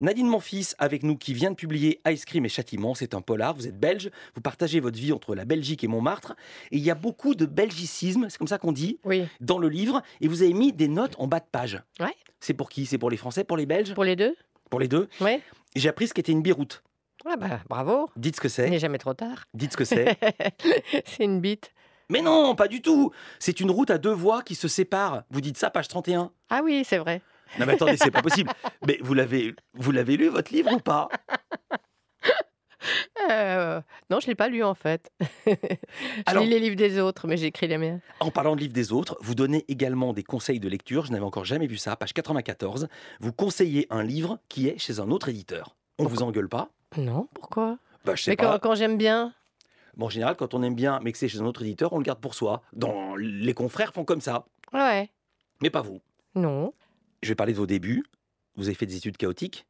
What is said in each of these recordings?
Nadine Monfils, avec nous, qui vient de publier Ice Cream et Châtiment. C'est un polar. Vous êtes belge. Vous partagez votre vie entre la Belgique et Montmartre. Et il y a beaucoup de belgicisme, c'est comme ça qu'on dit, dans le livre. Et vous avez mis des notes en bas de page. Ouais. C'est pour qui C'est pour les Français, pour les Belges Pour les deux. Pour les deux Oui. J'ai appris ce qu'était une biroute. Ah bah, bravo. Dites ce que c'est. Il n'est jamais trop tard. Dites ce que c'est. c'est une bite. Mais non, pas du tout. C'est une route à deux voies qui se séparent. Vous dites ça, page 31. Ah oui, c'est vrai. Non mais attendez, c'est pas possible. Mais vous l'avez, vous l'avez lu votre livre ou pas euh, non, je ne l'ai pas lu en fait. je lis les livres des autres, mais j'écris les miens. En parlant de livres des autres, vous donnez également des conseils de lecture. Je n'avais encore jamais vu ça. Page 94, vous conseillez un livre qui est chez un autre éditeur. On ne vous engueule pas Non, pourquoi bah, sais Mais quand, j'aime bien bon, En général, quand on aime bien, mais que c'est chez un autre éditeur, on le garde pour soi. Dans... Les confrères font comme ça. Ouais. Mais pas vous. Non je vais parler de vos débuts. Vous avez fait des études chaotiques.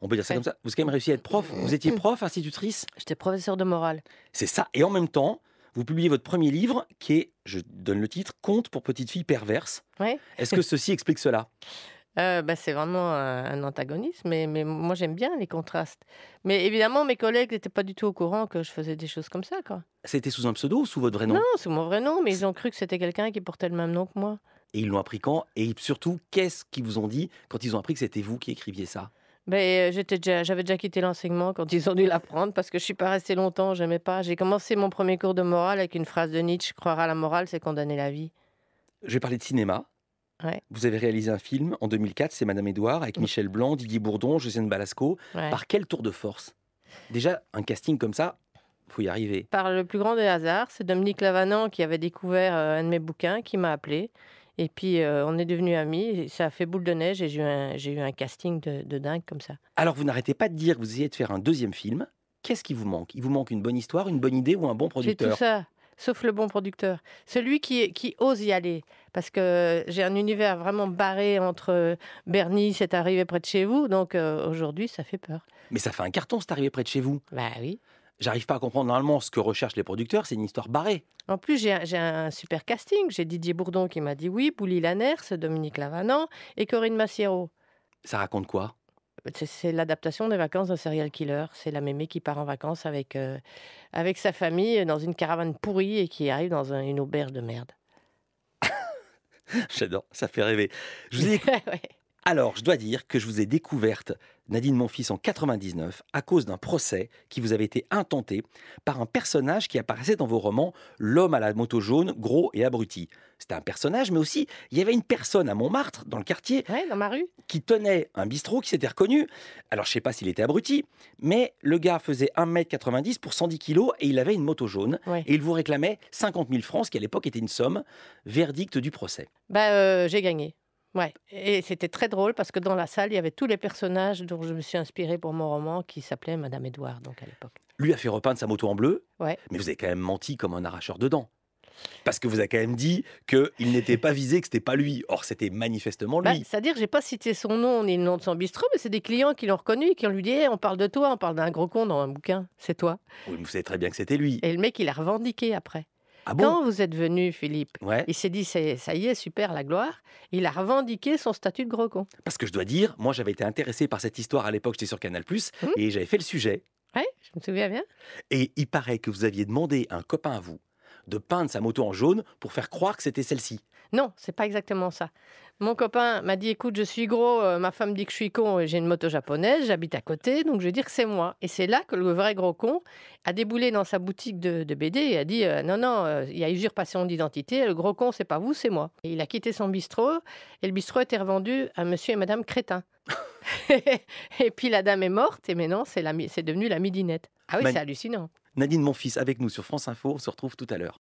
On peut dire ça comme ça. Vous avez quand même réussi à être prof. Vous étiez prof, institutrice. J'étais professeur de morale. C'est ça. Et en même temps, vous publiez votre premier livre qui est, je donne le titre, Conte pour petites filles perverses. Ouais. Est-ce que ceci explique cela euh, bah, c'est vraiment un, antagonisme, mais, moi j'aime bien les contrastes. Mais évidemment, mes collègues n'étaient pas du tout au courant que je faisais des choses comme ça. C'était sous un pseudo ou sous votre vrai nom Non, sous mon vrai nom, mais ils ont cru que c'était quelqu'un qui portait le même nom que moi. Et ils l'ont appris quand Et surtout, qu'est-ce qu'ils vous ont dit quand ils ont appris que c'était vous qui écriviez ça ben, euh, j'avais déjà quitté l'enseignement quand ils ont dû l'apprendre parce que je suis pas restée longtemps, j'aimais pas. J'ai commencé mon premier cours de morale avec une phrase de Nietzsche croire à la morale, c'est condamner la vie. Je vais parler de cinéma. Ouais. Vous avez réalisé un film en 2004, c'est Madame Édouard, avec Michel Blanc, Didier Bourdon, Josiane Balasco. Par quel tour de force Déjà, un casting comme ça, faut y arriver. Par le plus grand des hasards, c'est Dominique Lavanant qui avait découvert euh, un de mes bouquins, qui m'a appelé et puis, euh, on est devenus amis. ça a fait boule de neige et j'ai eu un, casting de, dingue comme ça. Alors, vous n'arrêtez pas de dire que vous essayez de faire un deuxième film. Qu'est-ce qui vous manque Il vous manque une bonne histoire, une bonne idée ou un bon producteur J'ai tout ça, sauf le bon producteur. Celui qui, ose y aller. Parce que j'ai un univers vraiment barré entre Bernie, c'est arrivé près de chez vous. Donc, euh, aujourd'hui, ça fait peur. Mais ça fait un carton, c'est arrivé près de chez vous. Bah oui. J'arrive pas à comprendre normalement ce que recherchent les producteurs, c'est une histoire barrée. En plus, j'ai un, super casting. J'ai Didier Bourdon qui m'a dit oui, Bouli Laners, Dominique Lavanant et Corinne Massiero. Ça raconte quoi c'est l'adaptation des vacances d'un serial killer. C'est la mémé qui part en vacances avec, euh, avec sa famille dans une caravane pourrie et qui arrive dans une auberge de merde. J'adore, ça fait rêver. Je vous Alors, je dois dire que je vous ai découverte, Nadine Monfils, en 99, à cause d'un procès qui vous avait été intenté par un personnage qui apparaissait dans vos romans, l'homme à la moto jaune, gros et abruti. C'était un personnage, mais aussi, il y avait une personne à Montmartre, dans le quartier, qui tenait un bistrot qui s'était reconnu. Alors, je ne sais pas s'il était abruti, mais le gars faisait 1m90 pour 110 kilos et il avait une moto jaune. Et il vous réclamait 50 000 francs, ce qui à l'époque était une somme. Verdict du procès. Bah, euh, j'ai gagné. Ouais, et c'était très drôle parce que dans la salle, il y avait tous les personnages dont je me suis inspiré pour mon roman qui s'appelait Madame Edouard donc à l'époque. Lui a fait repeindre sa moto en bleu, ouais. mais vous avez quand même menti comme un arracheur de dents. Parce que vous avez quand même dit qu'il n'était pas visé, que c'était pas lui. Or, c'était manifestement bah, lui. C'est-à-dire, que j'ai pas cité son nom ni le nom de son bistrot, mais c'est des clients qui l'ont reconnu, et qui ont lui dit eh, on parle de toi, on parle d'un gros con dans un bouquin, c'est toi. Oui, vous savez très bien que c'était lui. Et le mec, il a revendiqué après. Ah Quand vous êtes venu, Philippe, il s'est dit ça y est, super la gloire. Il a revendiqué son statut de gros con. Parce que je dois dire, moi j'avais été intéressé par cette histoire à l'époque, j'étais sur Canal mmh. et j'avais fait le sujet. Oui, je me souviens bien. Et il paraît que vous aviez demandé un copain à vous de peindre sa moto en jaune pour faire croire que c'était celle-ci. Non, c'est pas exactement ça. Mon copain m'a dit écoute, je suis gros, euh, ma femme dit que je suis con, euh, j'ai une moto japonaise, j'habite à côté, donc je vais dire que c'est moi. Et c'est là que le vrai gros con a déboulé dans sa boutique de, BD et a dit euh, non, non, il y a usurpation d'identité, le gros con, c'est pas vous, c'est moi. il a quitté son bistrot et le bistrot était revendu à monsieur et madame Crétin. et puis la dame est morte et maintenant c'est devenu la midinette. Ah oui, c'est hallucinant. Nadine mon fils, avec nous sur France Info. se retrouve tout à l'heure.